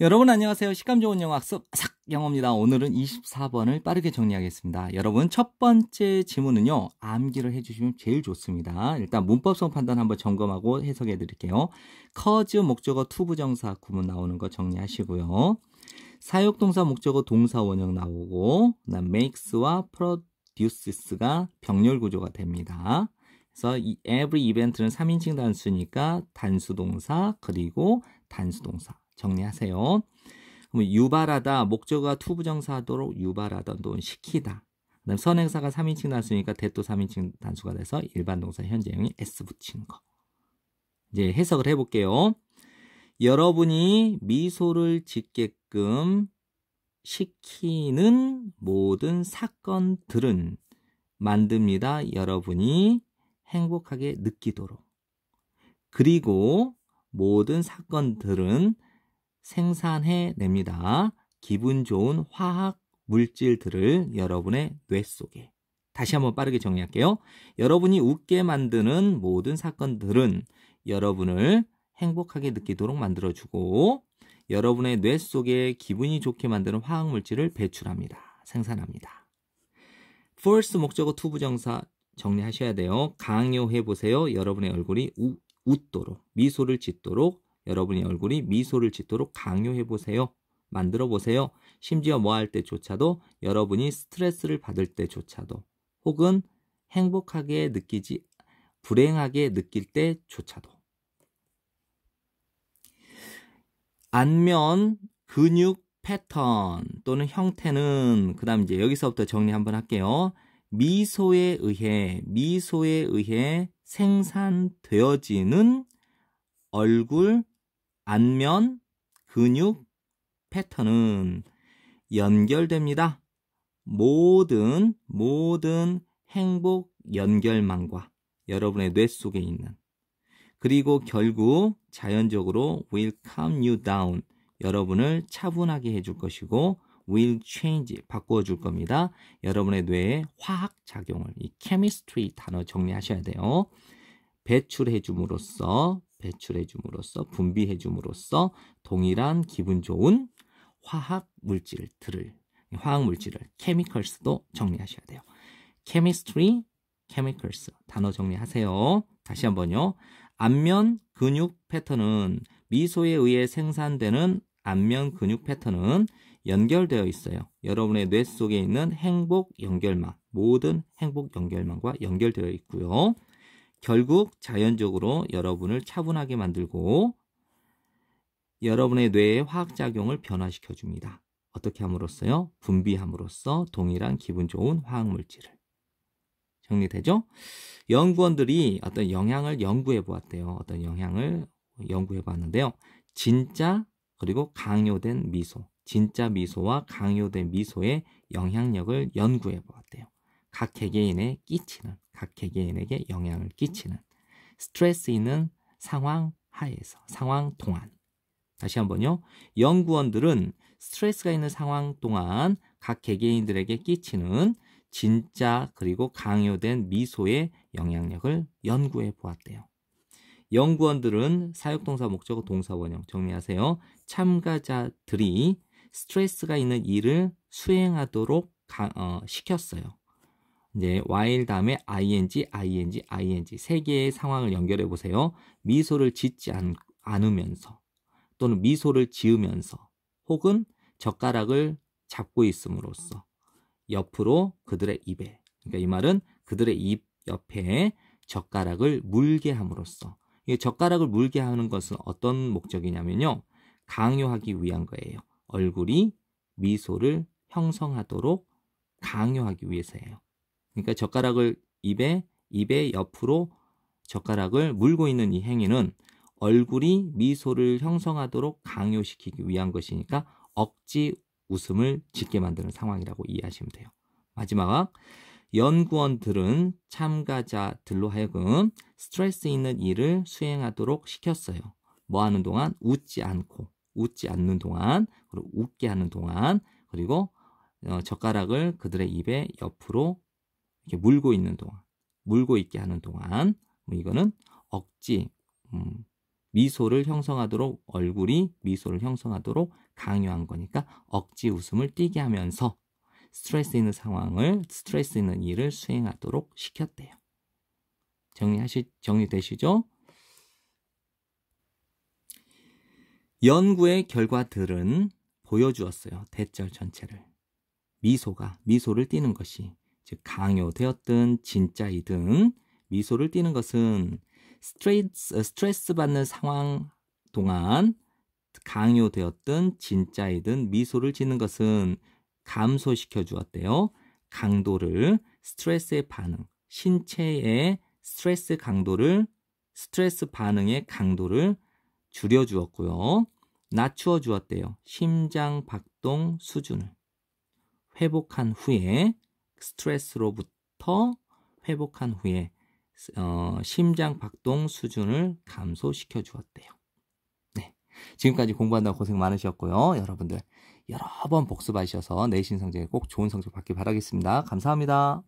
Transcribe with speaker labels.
Speaker 1: 여러분 안녕하세요. 식감 좋은 영어 학습 삭 영어입니다. 오늘은 24번을 빠르게 정리하겠습니다. 여러분 첫 번째 지문은요. 암기를 해주시면 제일 좋습니다. 일단 문법성 판단 한번 점검하고 해석해 드릴게요. 커즈 목적어 t 부정사 구문 나오는 거 정리하시고요. 사역동사 목적어 동사 원형 나오고 그다 makes와 produces가 병렬 구조가 됩니다. 그래서 every 이벤트는 3인칭 단수니까 단수 동사 그리고 단수 동사 정리하세요. 그럼 유발하다 목적어가 투부정사하도록 유발하다 또는 시키다. 그다음 선행사가 3인칭 단수니까 대또 3인칭 단수가 돼서 일반 동사 현재형이 s 붙이는 거. 이제 해석을 해볼게요. 여러분이 미소를 짓게끔 시키는 모든 사건들은 만듭니다. 여러분이 행복하게 느끼도록. 그리고 모든 사건들은 생산해 냅니다. 기분 좋은 화학 물질들을 여러분의 뇌 속에. 다시 한번 빠르게 정리할게요. 여러분이 웃게 만드는 모든 사건들은 여러분을 행복하게 느끼도록 만들어주고 여러분의 뇌 속에 기분이 좋게 만드는 화학 물질을 배출합니다. 생산합니다. first 목적어 to 부정사 정리하셔야 돼요. 강요해 보세요. 여러분의 얼굴이 우, 웃도록 미소를 짓도록 여러분의 얼굴이 미소를 짓도록 강요해 보세요. 만들어 보세요. 심지어 뭐할 때조차도 여러분이 스트레스를 받을 때조차도 혹은 행복하게 느끼지 불행하게 느낄 때조차도 안면 근육 패턴 또는 형태는 그다음 이제 여기서부터 정리 한번 할게요. 미소에 의해 미소에 의해 생산되어지는 얼굴 안면, 근육, 패턴은 연결됩니다. 모든, 모든 행복 연결망과 여러분의 뇌 속에 있는 그리고 결국 자연적으로 will calm you down 여러분을 차분하게 해줄 것이고 will change 바꿔줄 겁니다. 여러분의 뇌의 화학 작용을 이 chemistry 단어 정리하셔야 돼요. 배출해 줌으로써 배출해 줌으로써 분비해 줌으로써 동일한 기분 좋은 화학 물질들을 을 화학 물질을 케미컬스도 정리하셔야 돼요. 케미스트리 케미컬스 단어 정리하세요. 다시 한번요. 안면 근육 패턴은 미소에 의해 생산되는 안면 근육 패턴은 연결되어 있어요. 여러분의 뇌 속에 있는 행복 연결망, 모든 행복 연결망과 연결되어 있고요. 결국 자연적으로 여러분을 차분하게 만들고 여러분의 뇌의 화학작용을 변화시켜 줍니다. 어떻게 함으로써요? 분비함으로써 동일한 기분 좋은 화학물질을. 정리되죠? 연구원들이 어떤 영향을 연구해 보았대요. 어떤 영향을 연구해 봤는데요. 진짜 그리고 강요된 미소, 진짜 미소와 강요된 미소의 영향력을 연구해 보았대요. 각 개개인의 끼치는 각 개개인에게 영향을 끼치는 스트레스 있는 상황 하에서 상황 동안 다시 한번요. 연구원들은 스트레스가 있는 상황 동안 각 개개인들에게 끼치는 진짜 그리고 강요된 미소의 영향력을 연구해 보았대요. 연구원들은 사역동사 목적어 동사 원형 정리하세요. 참가자들이 스트레스가 있는 일을 수행하도록 가, 어, 시켰어요. 이제 while 다음에 ing, ing, ing 세 개의 상황을 연결해 보세요. 미소를 짓지 않, 않으면서 또는 미소를 지으면서 혹은 젓가락을 잡고 있음으로써 옆으로 그들의 입에 그러니까 이 말은 그들의 입 옆에 젓가락을 물게 함으로써 이 젓가락을 물게 하는 것은 어떤 목적이냐면요 강요하기 위한 거예요 얼굴이 미소를 형성하도록 강요하기 위해서예요 그러니까 젓가락을 입에 입에 옆으로 젓가락을 물고 있는 이 행위는 얼굴이 미소를 형성하도록 강요시키기 위한 것이니까 억지 웃음을 짓게 만드는 상황이라고 이해하시면 돼요. 마지막 연구원들은 참가자들로 하여금 스트레스 있는 일을 수행하도록 시켰어요. 뭐 하는 동안 웃지 않고 웃지 않는 동안 그리고 웃게 하는 동안 그리고 어, 젓가락을 그들의 입에 옆으로 물고 있는 동안, 물고 있게 하는 동안, 뭐 이거는 억지, 음, 미소를 형성하도록 얼굴이 미소를 형성하도록 강요한 거니까 억지 웃음을 띄게 하면서 스트레스 있는 상황을 스트레스 있는 일을 수행하도록 시켰대요. 정리하시 정리되시죠? 연구의 결과들은 보여주었어요. 대절 전체를. 미소가 미소를 띄는 것이 즉 강요되었든 진짜이든 미소를 띠는 것은 스트레스, 어, 스트레스 받는 상황 동안 강요되었든 진짜이든 미소를 짓는 것은 감소시켜 주었대요. 강도를 스트레스의 반응, 신체의 스트레스 강도를 스트레스 반응의 강도를 줄여 주었고요. 낮추어 주었대요. 심장 박동 수준을 회복한 후에 스트레스로부터 회복한 후에 어, 심장 박동 수준을 감소시켜 주었대요. 네. 지금까지 공부한다고 고생 많으셨고요. 여러분들 여러 번 복습하셔서 내신 성적에 꼭 좋은 성적 받길 바라겠습니다. 감사합니다.